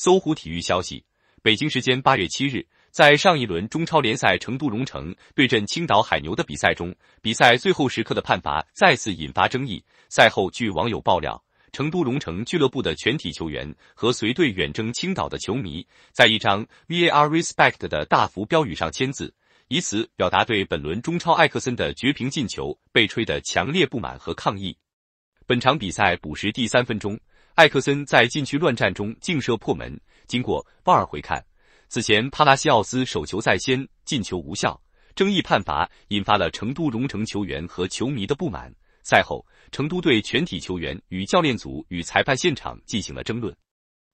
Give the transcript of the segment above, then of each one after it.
搜狐体育消息，北京时间八月七日，在上一轮中超联赛成都蓉城对阵青岛海牛的比赛中，比赛最后时刻的判罚再次引发争议。赛后，据网友爆料，成都蓉城俱乐部的全体球员和随队远征青岛的球迷，在一张 “VAR RESPECT” 的大幅标语上签字，以此表达对本轮中超艾克森的绝平进球被吹的强烈不满和抗议。本场比赛补时第三分钟。艾克森在禁区乱战中劲射破门。经过 VAR 回看，此前帕拉西奥斯手球在先，进球无效，争议判罚引发了成都荣城球员和球迷的不满。赛后，成都队全体球员与教练组与裁判现场进行了争论。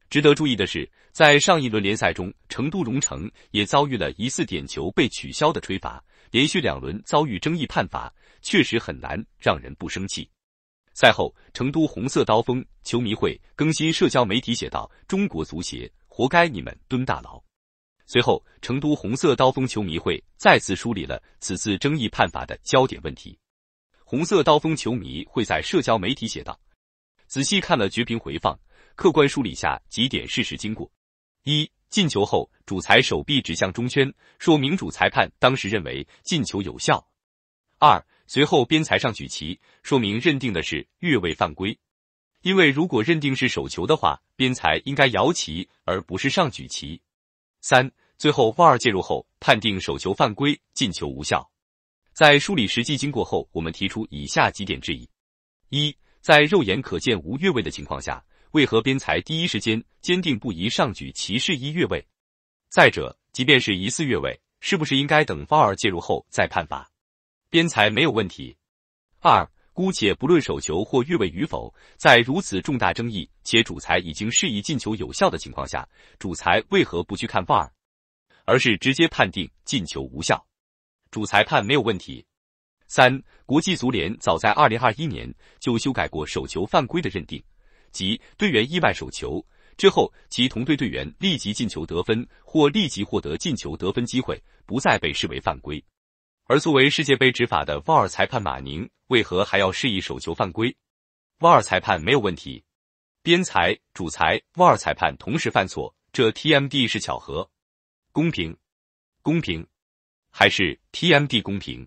值得注意的是，在上一轮联赛中，成都荣城也遭遇了疑似点球被取消的吹罚，连续两轮遭遇争议判罚，确实很难让人不生气。赛后，成都红色刀锋球迷会更新社交媒体写道：“中国足协，活该你们蹲大牢。”随后，成都红色刀锋球迷会再次梳理了此次争议判罚的焦点问题。红色刀锋球迷会在社交媒体写道：“仔细看了绝平回放，客观梳理下几点事实经过：一进球后，主裁手臂指向中圈，说明主裁判当时认为进球有效；二。”随后边裁上举旗，说明认定的是越位犯规，因为如果认定是手球的话，边裁应该摇旗而不是上举旗。三，最后 VAR 介入后判定手球犯规，进球无效。在梳理实际经过后，我们提出以下几点质疑：一，在肉眼可见无越位的情况下，为何边裁第一时间坚定不移上举旗示意越位？再者，即便是疑似越位，是不是应该等 VAR 介入后再判罚？边裁没有问题。二，姑且不论手球或越位与否，在如此重大争议且主裁已经示意进球有效的情况下，主裁为何不去看 VAR，而是直接判定进球无效？主裁判没有问题。三，国际足联早在二零二一年就修改过手球犯规的认定，即队员意外手球之后，其同队队员立即进球得分或立即获得进球得分机会，不再被视为犯规。而作为世界杯执法的 VAR 裁判马宁，为何还要示意手球犯规？v a r 裁判没有问题，边裁、主裁、VAR 裁判同时犯错，这 TMD 是巧合？公平？公平？还是 TMD 公平？